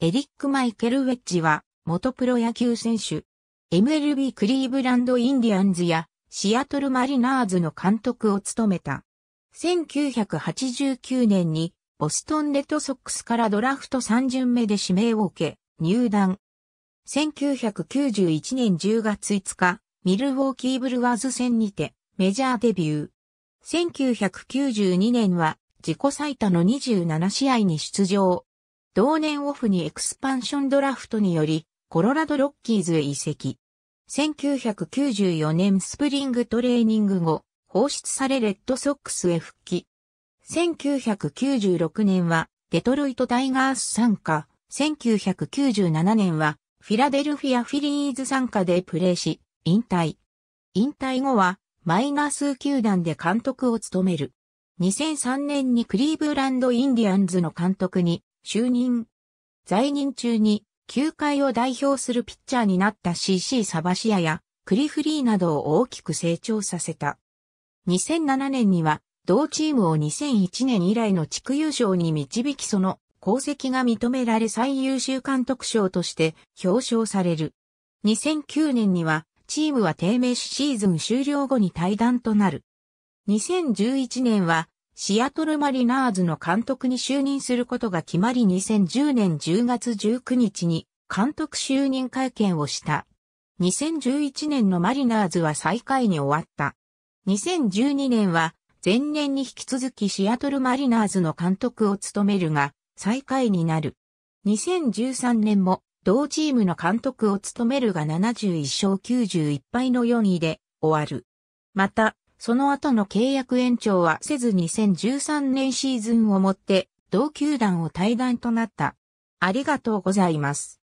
エリック・マイケル・ウェッジは、元プロ野球選手、MLB クリーブランド・インディアンズや、シアトル・マリナーズの監督を務めた。1989年に、ボストン・レッドソックスからドラフト3巡目で指名を受け、入団。1991年10月5日、ミルウォーキー・ブルワーズ戦にて、メジャーデビュー。1992年は、自己最多の27試合に出場。同年オフにエクスパンションドラフトにより、コロラドロッキーズへ移籍。1994年スプリングトレーニング後、放出されレッドソックスへ復帰。1996年はデトロイトタイガース参加、1997年はフィラデルフィアフィリーズ参加でプレーし、引退。引退後はマイナー数球団で監督を務める。2003年にクリーブランドインディアンズの監督に就任。在任中に、球界を代表するピッチャーになった CC サバシアや、クリフリーなどを大きく成長させた。2007年には、同チームを2001年以来の地区優勝に導きその功績が認められ最優秀監督賞として表彰される。2009年には、チームは低迷しシーズン終了後に退団となる。2011年はシアトルマリナーズの監督に就任することが決まり2010年10月19日に監督就任会見をした。2011年のマリナーズは最下位に終わった。2012年は前年に引き続きシアトルマリナーズの監督を務めるが最下位になる。2013年も同チームの監督を務めるが71勝91敗の4位で終わる。また、その後の契約延長はせず2013年シーズンをもって、同球団を退団となった。ありがとうございます。